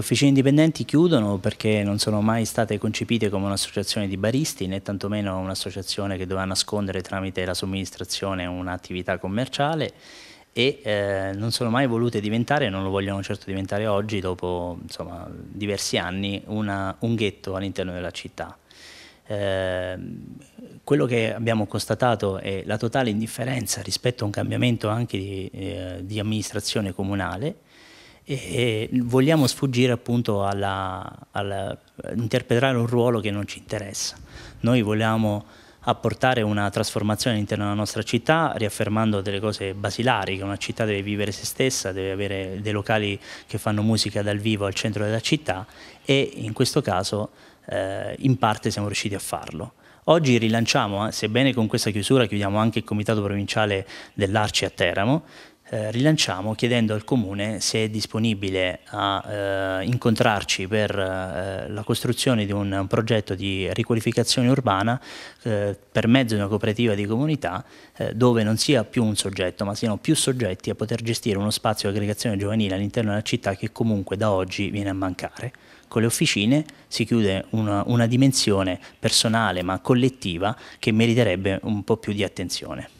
Le officine indipendenti chiudono perché non sono mai state concepite come un'associazione di baristi né tantomeno un'associazione che doveva nascondere tramite la somministrazione un'attività commerciale e eh, non sono mai volute diventare, non lo vogliono certo diventare oggi dopo insomma, diversi anni, una, un ghetto all'interno della città. Eh, quello che abbiamo constatato è la totale indifferenza rispetto a un cambiamento anche di, eh, di amministrazione comunale e, vogliamo sfuggire appunto a interpretare un ruolo che non ci interessa. Noi vogliamo apportare una trasformazione all'interno della nostra città, riaffermando delle cose basilari, che una città deve vivere se stessa, deve avere dei locali che fanno musica dal vivo al centro della città e in questo caso eh, in parte siamo riusciti a farlo. Oggi rilanciamo, eh, sebbene con questa chiusura chiudiamo anche il comitato provinciale dell'Arci a Teramo, eh, rilanciamo chiedendo al Comune se è disponibile a eh, incontrarci per eh, la costruzione di un, un, progetto di riqualificazione urbana eh, per mezzo di una cooperativa di comunità eh, dove non sia più un soggetto ma siano più soggetti a poter gestire uno spazio di aggregazione giovanile all'interno della città che comunque da oggi viene a mancare. Con le officine si chiude una, una dimensione personale ma collettiva che meriterebbe un po' più di attenzione.